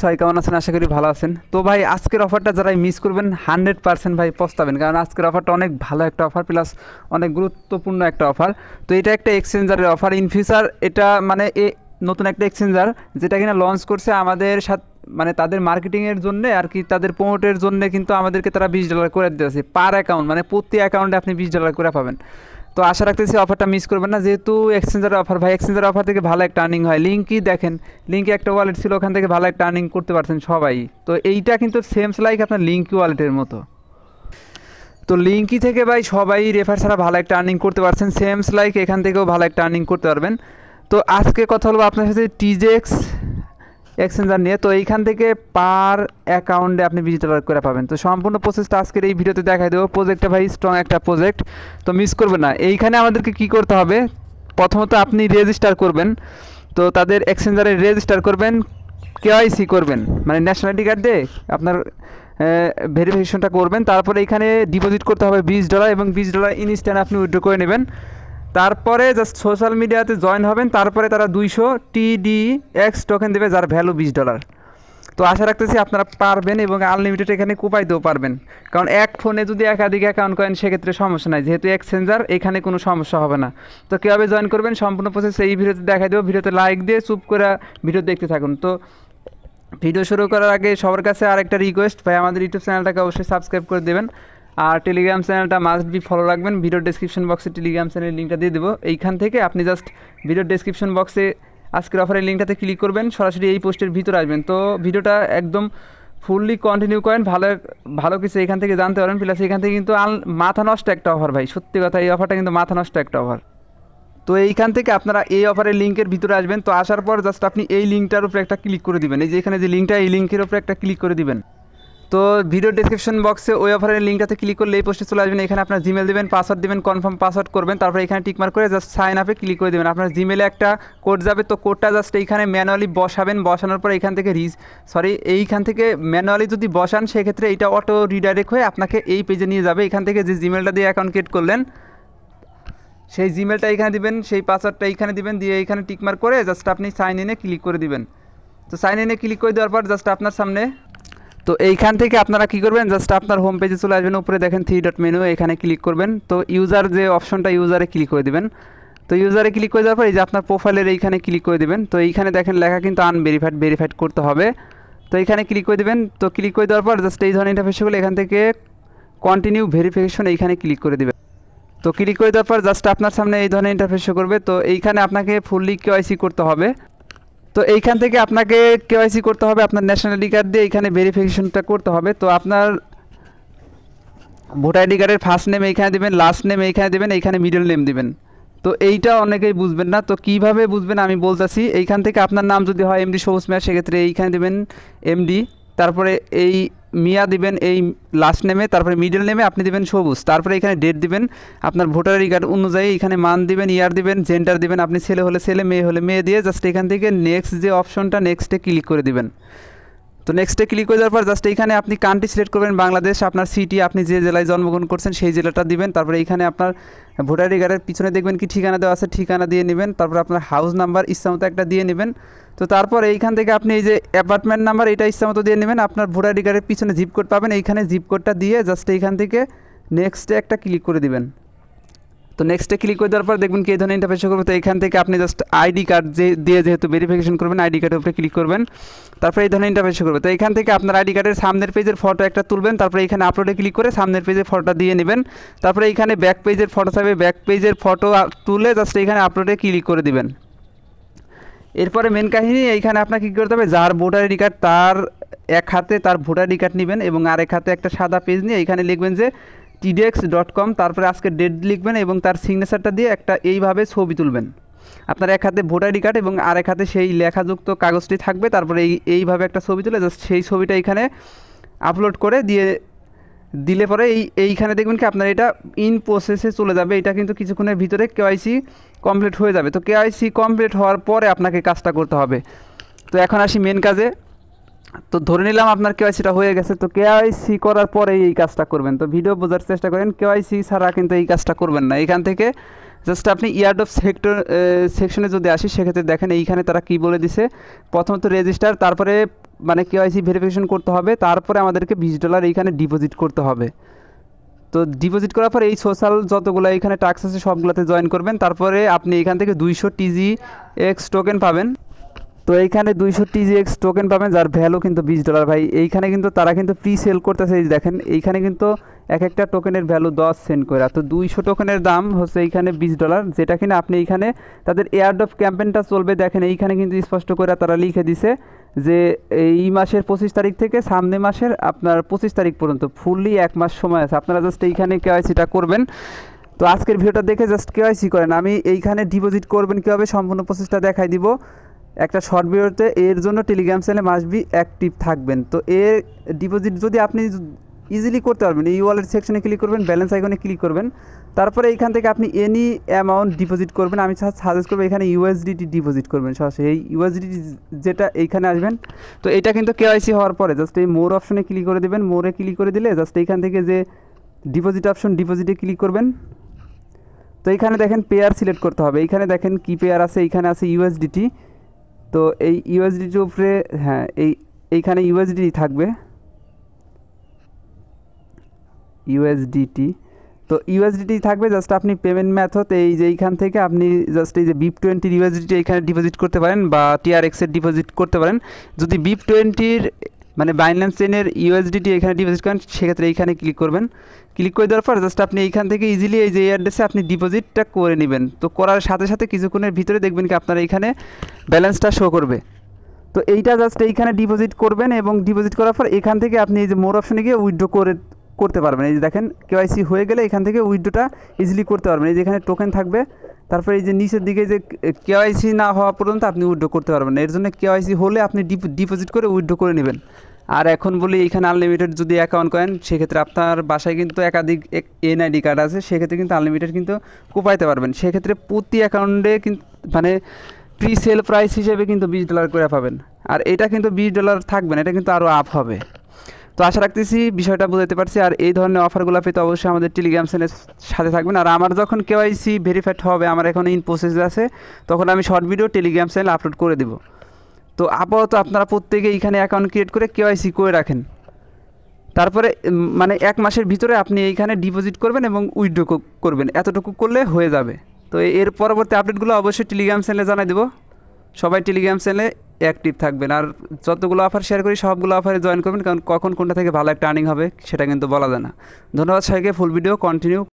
সবাই কেমন আছেন আশা করি ভালো আছেন তো ভাই আজকের অফারটা যারা মিস করবেন হান্ড্রেড পার্সেন্ট ভাই পস্তাবেন কারণ আজকের অফারটা অনেক ভালো একটা অফার প্লাস অনেক গুরুত্বপূর্ণ একটা অফার তো এটা একটা এক্সচেঞ্জারের অফার ইন ফিউচার এটা মানে এ নতুন একটা এক্সচেঞ্জার যেটা কিনা লঞ্চ করছে আমাদের সাথে মানে তাদের মার্কেটিংয়ের জন্যে আর কি তাদের প্রমোটের জন্য কিন্তু আমাদেরকে তারা বিশ ডলার করে দিতেছে পার অ্যাকাউন্ট মানে প্রতি অ্যাকাউন্টে আপনি বিশ ডলার করে পাবেন তো আশা রাখতেছি অফারটা মিস করবেন না যেহেতু এক্সচেঞ্জের অফার ভাই এক্সচেঞ্জের অফার থেকে ভালো একটা আর্নিং হয় লিঙ্কই দেখেন লিঙ্কে একটা ওয়ালেট ছিল ওখান থেকে ভালো একটা আর্নিং করতে পারছেন সবাই তো এইটা কিন্তু সেমস লাইক আপনার লিঙ্ক ওয়ালেটের মতো তো লিঙ্কি থেকে ভাই সবাই রেফার ছাড়া ভালো একটা আর্নিং করতে পারছেন সেমস লাইক এখান থেকেও ভালো একটা আর্নিং করতে পারবেন তো আজকে কথা হলো আপনার সাথে টিজেক্স এক্সচেঞ্জার নিয়ে তো এইখান থেকে পার অ্যাকাউন্টে আপনি বিশ ডলার করে পাবেন তো সম্পূর্ণ প্রসেসটা আজকের এই ভিডিওতে দেখাই দেবো প্রোজেক্টটা ভাই স্ট্রং একটা প্রোজেক্ট তো মিস করবে না এইখানে আমাদেরকে কি করতে হবে প্রথমত আপনি রেজিস্টার করবেন তো তাদের এক্সচেঞ্জারে রেজিস্টার করবেন কেওয়াইসি করবেন মানে ন্যাশনালিটি কার্ড দিয়ে আপনার ভেরিফিকেশনটা করবেন তারপরে এখানে ডিপোজিট করতে হবে বিশ ডলার এবং বিশ ডলার ইনস্ট্যান্ট আপনি উইড্রো করে নেবেন তারপরে জাস্ট সোশ্যাল মিডিয়াতে জয়েন হবেন তারপরে তারা দুইশো টিডি এক্স টোকেন দেবে যার ভ্যালু বিশ ডলার তো আশা রাখতেছি আপনারা পারবেন এবং আনলিমিটেড এখানে কুপাইতেও পারবেন কারণ এক ফোনে যদি একাধিক অ্যাকাউন্ট করেন সেক্ষেত্রে সমস্যা নাই যেহেতু এক্সচেঞ্জার এখানে কোনো সমস্যা হবে না তো কীভাবে জয়েন করবেন সম্পূর্ণ প্রসেস এই ভিডিওতে দেখা দেবো ভিডিওতে লাইক দিয়ে চুপ করে ভিডিও দেখতে থাকুন তো ভিডিও শুরু করার আগে সবার কাছে আরেকটা রিকোয়েস্ট ভাই আমাদের ইউটিউব চ্যানেলটাকে অবশ্যই সাবস্ক্রাইব করে দেবেন আর টেলিগ্রাম চ্যানেলটা মাস্ট বি ফলো রাখবেন ভিডিও ডিসক্রিপশন বক্সে টেলিগ্রাম চ্যানেলের লিঙ্কটা দিয়ে দেবো এইখান থেকে আপনি জাস্ট ভিডিও ডিসক্রিপশন বক্সে আজকের অফারের লিঙ্কটাতে ক্লিক করবেন সরাসরি এই পোস্টের ভিতরে আসবেন তো ভিডিওটা একদম ফুললি কন্টিনিউ করেন ভালো ভালো কিছু এখান থেকে জানতে পারেন প্লাস এখান থেকে কিন্তু আল মাথা নষ্ট একটা অফার ভাই সত্যি কথা এই অফারটা কিন্তু মাথা নষ্ট একটা অফার তো এইখান থেকে আপনারা এই অফারের লিঙ্কের ভিতরে আসবেন তো আসার পর জাস্ট আপনি এই লিঙ্কটার উপরে একটা ক্লিক করে দিবেন এই যে এখানে যে লিঙ্কটা এই লিঙ্কের উপরে একটা ক্লিক করে দিবেন তো ভিডিও ডিসক্রিপশন বক্সে ওই অফারের লিঙ্কটাতে ক্লিক করলে এই পোস্টে চলে আসবেন এখানে আপনার জিমেল দেবেন পাসওয়ার্ড দেবেন কনফার্ম পাসওয়ার্ড করবেন তারপর এখানে টিকমার করে জাস্ট সাইন আপে ক্লিক করে দেবেন আপনার জিমেলে একটা কোড যাবে তো কোডটা জাস্ট এইখানে ম্যানুয়ালি বসাবেন বসানোর পর এখান থেকে রিজ সরি এইখান থেকে ম্যানুয়ালি যদি বসান সেক্ষেত্রে এটা অটো রিডাইরেক্ট হয়ে আপনাকে এই পেজে নিয়ে যাবে এখান থেকে যে জিমেলটা দিয়ে অ্যাকাউন্ট ক্রিয়েট করলেন সেই জিমেলটা এখানে দিবেন সেই পাসওয়ার্ডটা এইখানে দিবেন দিয়ে এখানে টিকমার করে জাস্ট আপনি সাইন ইনে ক্লিক করে দিবেন তো সাইন ইনে ক্লিক করে দেওয়ার পর জাস্ট আপনার সামনে তো এইখান থেকে আপনারা কি করবেন জাস্ট আপনার হোম পেজে চলে আসবেন উপরে দেখেন থ্রি ডট মেনু এখানে ক্লিক করবেন তো ইউজার যে অপশনটা ইউজারে ক্লিক করে দেবেন তো ইউজারে ক্লিক করে দেওয়ার পর এই যে আপনার প্রোফাইলের এইখানে ক্লিক করে দেবেন তো এইখানে দেখেন লেখা কিন্তু আনভেরিফাইড ভেরিফাইড করতে হবে তো এইখানে ক্লিক করে দেবেন তো ক্লিক করে দেওয়ার পর জাস্ট এই ধরনের ইন্টারফেসগুলো এখান থেকে কন্টিনিউ ভেরিফিকেশন এইখানে ক্লিক করে দেবেন তো ক্লিক করে দেওয়ার পর জাস্ট আপনার সামনে এই ধরনের ইন্টারফেস করবে তো এইখানে আপনাকে ফুললি কেওয়াইসি করতে হবে তো এইখান থেকে আপনাকে কেওয়াইসি করতে হবে আপনার ন্যাশনাল আইডি কার্ড দিয়ে এখানে ভেরিফিকেশনটা করতে হবে তো আপনার ভোটার আইডি কার্ডের ফার্স্ট নেম এইখানে দেবেন লাস্ট নেম এইখানে দেবেন এইখানে মিডল নেম দেবেন তো এইটা অনেকেই বুঝবেন না তো কিভাবে বুঝবেন আমি বলতেছি এইখান থেকে আপনার নাম যদি হয় এমডি সবুজ মেয়ার সেক্ষেত্রে এইখানে দেবেন এমডি তারপরে এই মিয়া দিবেন এই লাস্ট নেমে তারপরে মিডল নেমে আপনি দিবেন সবুজ তারপরে এখানে ডেট দিবেন আপনার ভোটার কার্ড অনুযায়ী এখানে মান দিবেন ইয়ার দিবেন জেন্ডার দিবেন আপনি ছেলে হলে ছেলে মেয়ে হলে মেয়ে দিয়ে জাস্ট এখান থেকে নেক্সট যে অপশনটা নেক্সটে ক্লিক করে দিবেন তো নেক্সটে ক্লিক করে যাওয়ার পর জাস্ট এইখানে আপনি কান্ট্রি সিলেক্ট করবেন বাংলাদেশ আপনার সিটি আপনি যে জেলায় জন্মগ্রহণ করছেন সেই জেলাটা দিবেন তারপরে এইখানে আপনার ভোটার কার্ডের পিছনে দেখবেন কি ঠিকানা দেওয়া আছে ঠিকানা দিয়ে নেবেন তারপর আপনার হাউস নাম্বার ইচ্ছামতো একটা দিয়ে নেবেন তো তারপর এইখান থেকে আপনি এই যে অ্যাপার্টমেন্ট নাম্বার এটা ইচ্ছামতো দিয়ে নেবেন আপনার ভোটার কার্ডের পিছনে জিপ কোড পাবেন এইখানে জিপ কোডটা দিয়ে জাস্ট এইখান থেকে নেক্সটে একটা ক্লিক করে দেবেন তো নেক্সটে ক্লিক করে দেওয়ার পর দেখবেন কি এই ধরনের ইন্টারফেস করবে তো এখান থেকে আপনি জাস্ট আইডি কার্ড যে দিয়ে যেহেতু ভেরিফিকেশন করবেন আইডি কার্ডের উপরে ক্লিক করবেন তারপরে এই ধরনের ইন্টারফেস করবে তো এখান থেকে আপনার আইডি কার্ডের সামনের পেজের ফটো একটা তুলবেন তারপরে এখানে আপলোডে ক্লিক করে সামনের পেজের ফটোটা দিয়ে নেবেন তারপরে এখানে ব্যাক পেজের ফটো থাকবে ব্যাক পেজের ফটো তুলে জাস্ট এখানে আপলোডে ক্লিক করে দিবেন এরপরে মেন কাহিনী এইখানে আপনাকে কী করতে হবে যার ভোটার আইডি কার্ড তার এক হাতে তার ভোটার আইডি কার্ড নেবেন এবং আরেক হাতে একটা সাদা পেজ নিয়ে এখানে লিখবেন যে টিডেক্স ডট কম তারপরে আজকে ডেট লিখবেন এবং তার সিগনেচারটা দিয়ে একটা এইভাবে ছবি তুলবেন আপনার এক হাতে ভোটার আইডি কার্ড এবং আর এক হাতে সেই লেখাযুক্ত কাগজটি থাকবে তারপরে এই এইভাবে একটা ছবি তুলে জাস্ট সেই ছবিটা এখানে আপলোড করে দিয়ে দিলে পরে এই এইখানে দেখবেন কি আপনার এটা ইন প্রসেসে চলে যাবে এটা কিন্তু কিছুক্ষণের ভিতরে কেওয়াইসি কমপ্লিট হয়ে যাবে তো কেওয়াইসি কমপ্লিট হওয়ার পরে আপনাকে কাজটা করতে হবে তো এখন আসি মেন কাজে তো ধরে নিলাম আপনার কেওয়াইসিটা হয়ে গেছে তো কেওয়াইসি করার পরে এই কাজটা করবেন তো ভিডিও বোঝার চেষ্টা করেন কেওয়াইসি ছাড়া কিন্তু এই কাজটা করবেন না এখান থেকে জাস্ট আপনি ইয়ার্ড অফ সেক্টর সেকশনে যদি আসি সেক্ষেত্রে দেখেন এইখানে তারা কি বলে দিছে প্রথমত রেজিস্টার তারপরে মানে কেওয়াইসি ভেরিফিকেশন করতে হবে তারপরে আমাদেরকে বিশ ডলার এইখানে ডিপোজিট করতে হবে তো ডিপোজিট করার পর এই সোশ্যাল যতগুলো এখানে টাক্স আছে সবগুলোতে জয়েন করবেন তারপরে আপনি এখান থেকে দুইশো টিজি এক্স টোকেন পাবেন তো এইখানে দুইশো টিজিএক্স টোকেন পাবেন যার ভ্যালু কিন্তু বিশ ডলার ভাই এইখানে কিন্তু তারা কিন্তু প্রি সেল করতেছে এই দেখেন এইখানে কিন্তু এক একটা টোকেনের ভ্যালু দশ সেন্ট করে তো দুইশো টোকেনের দাম হচ্ছে এইখানে বিশ ডলার যেটা কিনা আপনি এইখানে তাদের এয়ারডপ ক্যাম্পেনটা চলবে দেখেন এইখানে কিন্তু স্পষ্ট করে তারা লিখে দিছে যে এই মাসের পঁচিশ তারিখ থেকে সামনে মাসের আপনার পঁচিশ তারিখ পর্যন্ত ফুললি এক মাস সময় আছে আপনারা জাস্ট এইখানে কেওয়াইসিটা করবেন তো আজকের ভিডিওটা দেখে জাস্ট কেওয়াইসি করেন আমি এইখানে ডিপোজিট করবেন কীভাবে সম্পূর্ণ প্রসেসটা দেখাই দিব একটা শর্ট ভিডিওতে এর জন্য টেলিগ্রাম চ্যানেলে মাসবি অ্যাক্টিভ থাকবেন তো এর ডিপোজিট যদি আপনি ইজিলি করতে পারবেন এই ওয়ালেট সেকশনে ক্লিক করবেন ব্যালেন্স আইকনে ক্লিক করবেন তারপরে এইখান থেকে আপনি এনি অ্যামাউন্ট ডিপোজিট করবেন আমি সাজেস্ট করবো এখানে ইউএসডিটি ডিপোজিট করবেন সরাসরি এই ইউএসডিটি যেটা এইখানে আসবেন তো এটা কিন্তু কেওয়াইসি হওয়ার পরে জাস্ট এই মোর অপশনে ক্লিক করে দেবেন মোরে ক্লিক করে দিলে জাস্ট এইখান থেকে যে ডিপোজিট অপশন ডিপোজিটে ক্লিক করবেন তো এখানে দেখেন পেয়ার সিলেক্ট করতে হবে এইখানে দেখেন কি পেয়ার আছে এইখানে আছে ইউএসডিটি তো এই ইউএসডিটির উপরে হ্যাঁ এই এইখানে ইউএসডি থাকবে ইউএসডিটি তো ইউএসডিটি থাকবে জাস্ট আপনি পেমেন্ট ম্যাথড এই যে এইখান থেকে আপনি জাস্ট এই যে বিপ টোয়েন্টির ইউএসডিটি এখানে ডিপোজিট করতে পারেন বা টিআরএক্সের ডিপোজিট করতে পারেন যদি বিপ টোয়েন্টির মানে বাইন্যান্স চেনের ইউএসডিটি এখানে ডিপোজিট করেন সেক্ষেত্রে এইখানে ক্লিক করবেন ক্লিক করে দেওয়ার পর জাস্ট আপনি এইখান থেকে ইজিলি এই যে অ্যাড্রেসে আপনি ডিপোজিটটা করে নেবেন তো করার সাথে সাথে কিছুক্ষণের ভিতরে দেখবেন কি আপনার এইখানে ব্যালেন্সটা শো করবে তো এইটা জাস্ট এইখানে ডিপোজিট করবেন এবং ডিপোজিট করার পর এখান থেকে আপনি এই যে মোর অপশনে গিয়ে উইথড্র করে করতে পারবেন এই যে দেখেন কেওয়াইসি হয়ে গেলে এখান থেকে উইথড্রটা ইজিলি করতে পারবেন এই যে এখানে টোকেন থাকবে তারপরে এই যে নিচের দিকে যে কেওয়াইসি না হওয়া পর্যন্ত আপনি উইড্রো করতে পারবেন না এর জন্য কেওয়াইসি হলে আপনি ডিপোজিট করে উইড্রো করে নেবেন আর এখন বলি এখানে আনলিমিটেড যদি অ্যাকাউন্ট করেন সেক্ষেত্রে আপনার বাসায় কিন্তু একাধিক এনআইডি কার্ড আছে সেক্ষেত্রে কিন্তু আনলিমিটেড কিন্তু কোপাইতে পারবেন সেক্ষেত্রে প্রতি অ্যাকাউন্টে কিন্তু মানে প্রি সেল প্রাইস হিসেবে কিন্তু বিশ ডলার করে পাবেন আর এটা কিন্তু বিশ ডলার থাকবে না এটা কিন্তু আরও আপ হবে তো আশা রাখতেছি বিষয়টা বুঝাতে পারছি আর এই ধরনের অফারগুলো পেতে অবশ্যই আমাদের টেলিগ্রাম চ্যানেলের সাথে থাকবেন আর আমার যখন কেওয়াইসি ভেরিফাইড হবে আমার এখন ইন প্রসেস আছে তখন আমি short video telegram channel upload করে দেব তো আপাতত আপনারা প্রত্যেকে এখানে অ্যাকাউন্ট ক্রিয়েট করে কেওয়াইসি করে রাখেন তারপরে মানে এক মাসের ভিতরে আপনি এইখানে ডিপোজিট করবেন এবং উইথড্র করবেন এতটুকু করলে হয়ে যাবে তো এর পরবর্তী আপডেটগুলো অবশ্যই টেলিগ্রাম চ্যানেলে জানাই দেবো সবাই টেলিগ্রাম চ্যানেলে অ্যাক্টিভ থাকবেন আর যতগুলো অফার শেয়ার করি সবগুলো অফারে জয়েন করবেন কারণ কখন কোনটা থেকে ভালো একটা আর্নিং হবে সেটা কিন্তু বলা যায় না ধন্যবাদ সবাইকে ফুল ভিডিও কন্টিনিউ